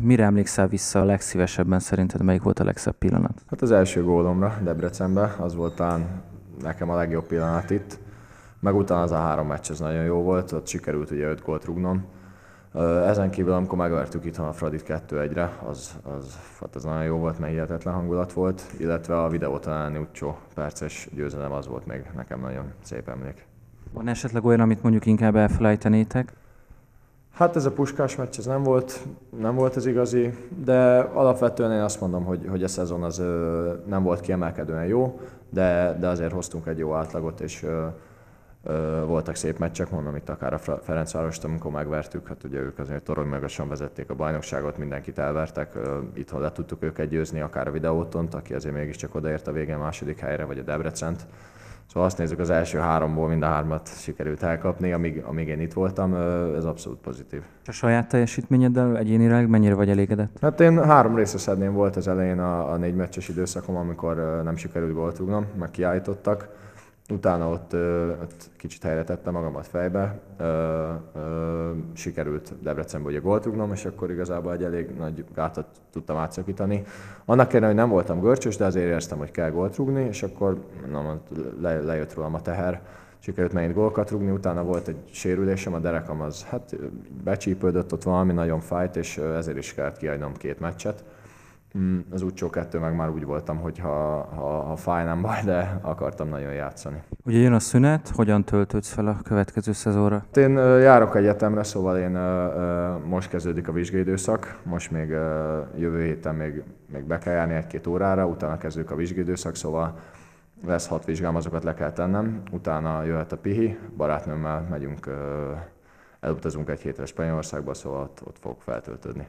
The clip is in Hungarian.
Mire emlékszel vissza a legszívesebben szerinted? Melyik volt a legszebb pillanat? Hát az első gólomra Debrecenbe az volt talán nekem a legjobb pillanat itt. Meg utána az a három meccs, ez nagyon jó volt, ott sikerült ugye öt gólt rugnom. Ezen kívül, amikor megvertük itthon a Fradit 2-1-re, az, az, hát az nagyon jó volt, mert hihetetlen hangulat volt, illetve a videót elleni utcsó perces győzelem az volt még nekem nagyon szép emlék. Van esetleg olyan, amit mondjuk inkább elfelejtenétek? Hát ez a puskás meccs, ez nem volt, nem volt az igazi, de alapvetően én azt mondom, hogy, hogy a szezon az nem volt kiemelkedően jó, de, de azért hoztunk egy jó átlagot, és voltak szép meccsek, mondom itt akár a Ferencvárost, amikor megvertük, hát ugye ők azért torony magasan vezették a bajnokságot, mindenkit elvertek, itthon le tudtuk őket győzni, akár a videótont, aki azért mégiscsak odaért a végén második helyre, vagy a Debrecent. Szóval azt nézzük, az első háromból mind a hármat sikerült elkapni, amíg, amíg én itt voltam, ez abszolút pozitív. És a saját teljesítményeddel egyénileg mennyire vagy elégedett? Hát én három szedném volt az elején a, a négy meccses időszakom, amikor nem sikerült gólt rúgnom, meg kiállítottak Utána ott, ott kicsit helyre tettem magamat fejbe, ö, ö, sikerült Debrecenből ugye gólt rúgnom, és akkor igazából egy elég nagy gátat tudtam átszakítani. Annak ellenére, hogy nem voltam görcsös, de azért éreztem, hogy kell gólt rúgni, és akkor na, le, lejött rólam a teher, sikerült megint gólkat rúgni, utána volt egy sérülésem, a derekam az hát becsípődött, ott valami nagyon fájt, és ezért is kellett kiadnom két meccset Mm, az utcsó kettő meg már úgy voltam, hogy ha, ha, ha fáj, nem baj, de akartam nagyon játszani. Ugye jön a szünet, hogyan töltődsz fel a következő szezóra? Hát én járok egyetemre, szóval én most kezdődik a vizsgaidőszak, most még jövő héten még, még be kell járni egy-két órára, utána kezdődik a vizsgaidőszak, szóval lesz hat vizsgám, azokat le kell tennem, utána jöhet a pihi, barátnőmmel megyünk, elutazunk egy hétre Spanyolországba, szóval ott, ott fogok feltöltődni.